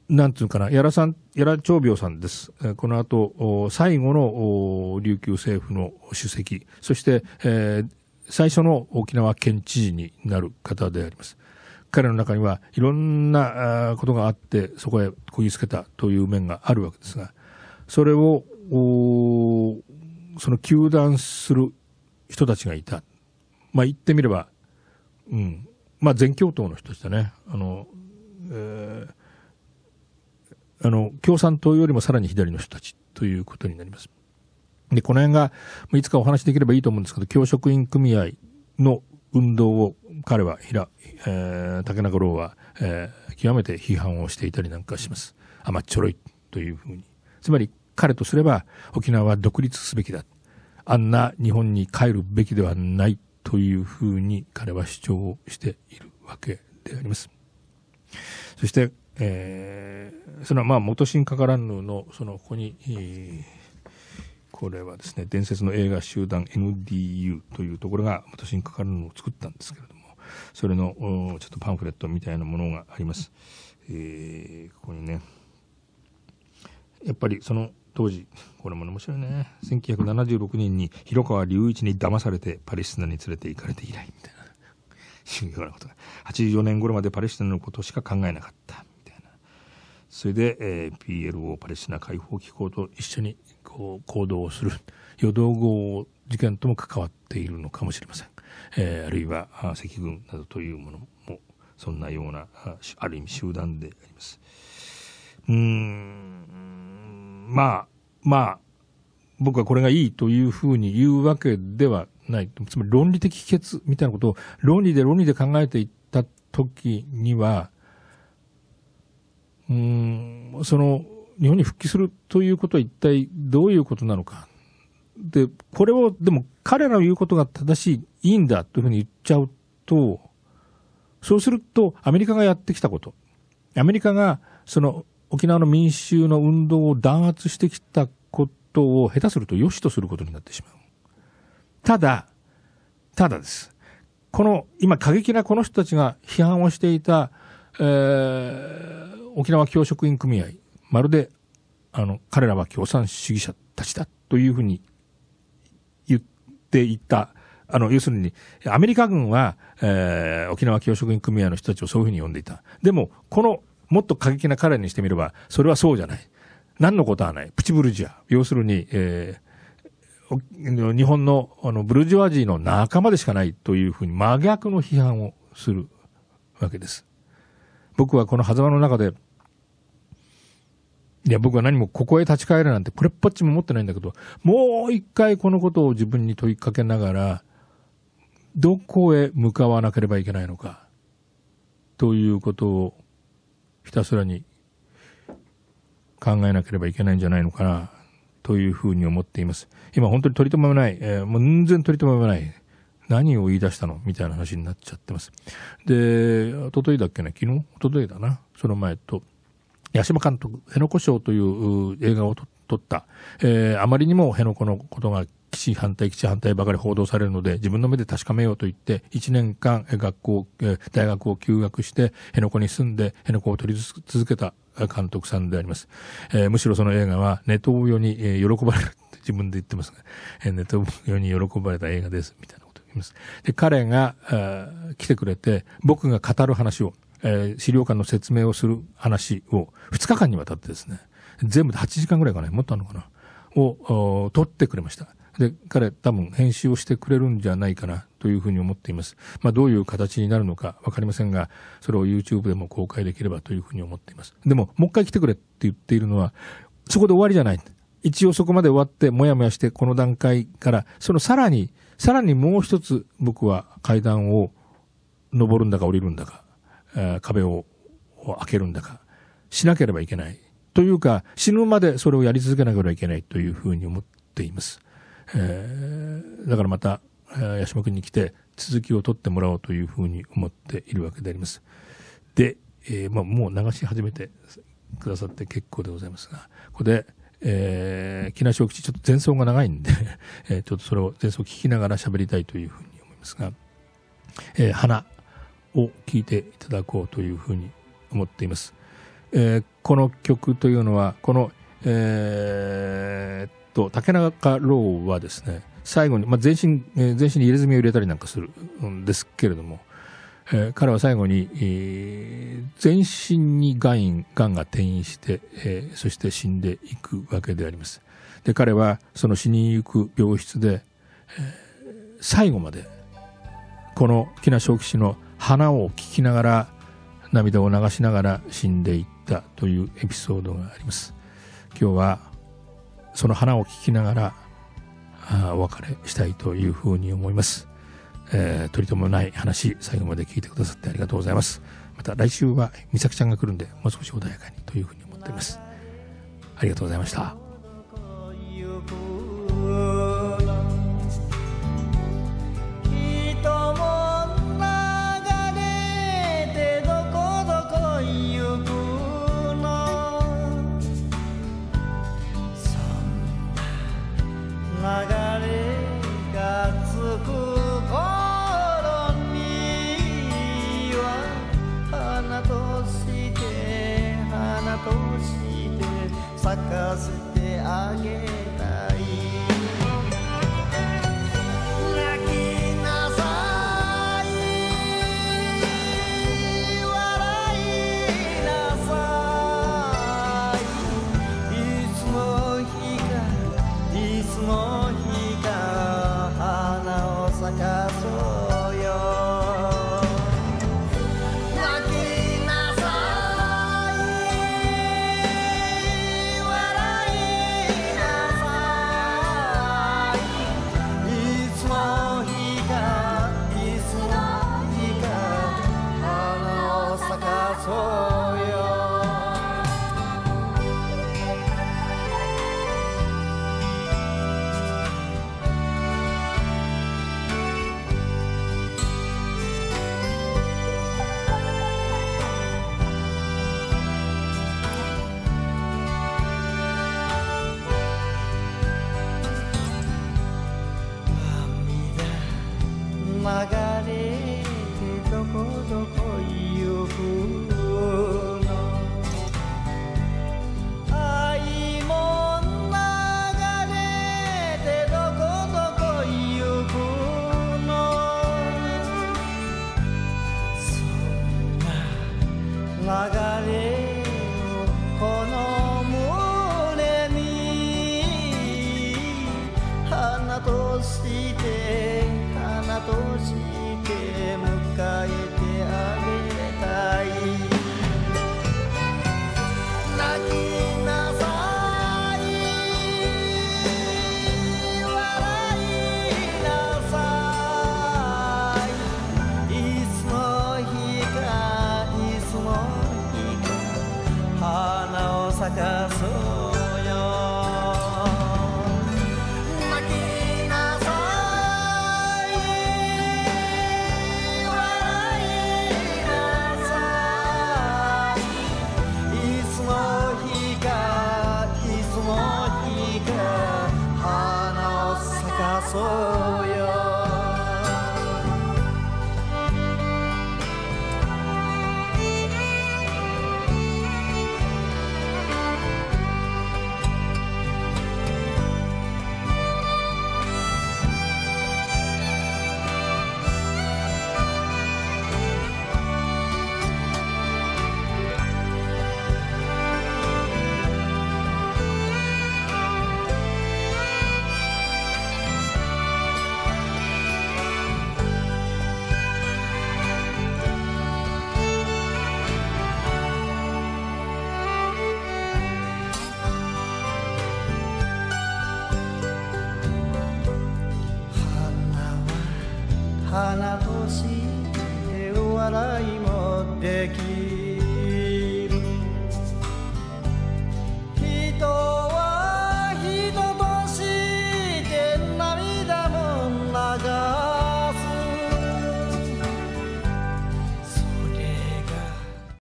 なんつうかな、やらさん、やら長病さんです。この後、最後の琉球政府の主席、そして、えー、最初の沖縄県知事になる方であります。彼の中にはいろんなことがあって、そこへこぎつけたという面があるわけですが、それを、その糾弾する人たちがいた。まあ、言ってみれば、うん、まあ、全共闘の人でしたね。あの、えー、あの、共産党よりもさらに左の人たちということになります。で、この辺が、いつかお話できればいいと思うんですけど、教職員組合の運動を彼は、平、えー、竹中郎は、えー、極めて批判をしていたりなんかします。甘っちょろいというふうに。つまり、彼とすれば、沖縄は独立すべきだ。あんな日本に帰るべきではないというふうに彼は主張をしているわけであります。そして、えー、それはまあ元新カからンのそのここに、えー、これはですね伝説の映画集団 NDU というところが元新カかランのを作ったんですけれどもそれのちょっとパンフレットみたいなものがあります。えー、ここにねやっぱりその当時これも面白いね1976年に広川隆一に騙されてパレスチナに連れて行かれて以来みたいな重要なことが84年頃までパレスチナのことしか考えなかったみたいなそれで、えー、PLO パレスチナ解放機構と一緒にこう行動をする与道号事件とも関わっているのかもしれません、えー、あるいは赤軍などというものもそんなようなある意味集団でありますうんまあ、まあ、僕はこれがいいというふうに言うわけではない。つまり論理的帰結みたいなことを論理で論理で考えていった時には、うん、その、日本に復帰するということは一体どういうことなのか。で、これを、でも彼らの言うことが正しい、いいんだというふうに言っちゃうと、そうするとアメリカがやってきたこと、アメリカがその沖縄の民衆の運動を弾圧してきたことを下手すると良しとすることになってしまう。ただ、ただです。この、今過激なこの人たちが批判をしていた、えー、沖縄教職員組合、まるで、あの、彼らは共産主義者たちだというふうに言っていた。あの、要するに、アメリカ軍は、えー、沖縄教職員組合の人たちをそういうふうに呼んでいた。でも、このもっと過激な彼にしてみれば、それはそうじゃない。何のことはない。プチブルジア。要するに、えー、日本のあのブルジアワジーの仲間でしかないというふうに真逆の批判をするわけです。僕はこの狭間の中で、いや、僕は何もここへ立ち返るなんて、これっぽっちも思ってないんだけど、もう一回このことを自分に問いかけながら、どこへ向かわなければいけないのか、ということをひたすらに考えなければいけないんじゃないのかな、というふうに思っています。今本当に取り留めもない、えー、もう全然取り留めもない。何を言い出したのみたいな話になっちゃってます。で、一昨日だっけね、昨日一昨日だな。その前と、八島監督、辺野古賞という映画を撮った、えー、あまりにも辺野古のことが基地反対、基地反対ばかり報道されるので、自分の目で確かめようと言って、1年間学校、大学を休学して、辺野古に住んで、辺野古を取り続けた監督さんであります。えー、むしろその映画は、ネトウヨに、え喜ばれるって自分で言ってますね。えー、ネトウヨに喜ばれた映画です、みたいなことを言います。で、彼が、来てくれて、僕が語る話を、えー、資料館の説明をする話を、2日間にわたってですね、全部で8時間ぐらいかな、もっとあるのかな、を、撮ってくれました。で、彼多分編集をしてくれるんじゃないかなというふうに思っています。まあ、どういう形になるのか分かりませんが、それを YouTube でも公開できればというふうに思っています。でも、もう一回来てくれって言っているのは、そこで終わりじゃない。一応そこまで終わって、もやもやして、この段階から、そのさらに、さらにもう一つ僕は階段を登るんだか降りるんだか、え壁を開けるんだか、しなければいけない。というか、死ぬまでそれをやり続けなければいけないというふうに思っています。えー、だからまた、八島君に来て続きを取ってもらおうというふうに思っているわけであります。で、えーまあ、もう流し始めてくださって結構でございますが、ここで、えー、木梨小吉、ちょっと前奏が長いんで えー、ちょっとそれを前奏を聞きながら喋りたいというふうに思いますが、えー、花を聴いていただこうというふうに思っています。えー、この曲というのは、この、えー、と竹中朗はですね最後に、まあ、全身、え全身に入れ墨を入れたりなんかするんですけれども、えー、彼は最後に、えー、全身にがんがんが転移して、えー、そして死んでいくわけでありますで彼はその死にゆく病室で、えー、最後までこの喜納正吉の花を聞きながら涙を流しながら死んでいったというエピソードがあります今日はその花を聞きながらあお別れしたいというふうに思います。えー、取り留めない話、最後まで聞いてくださってありがとうございます。また来週は美咲ちゃんが来るんで、もう少し穏やかにというふうに思っています。ありがとうございました。咲かせてあげたい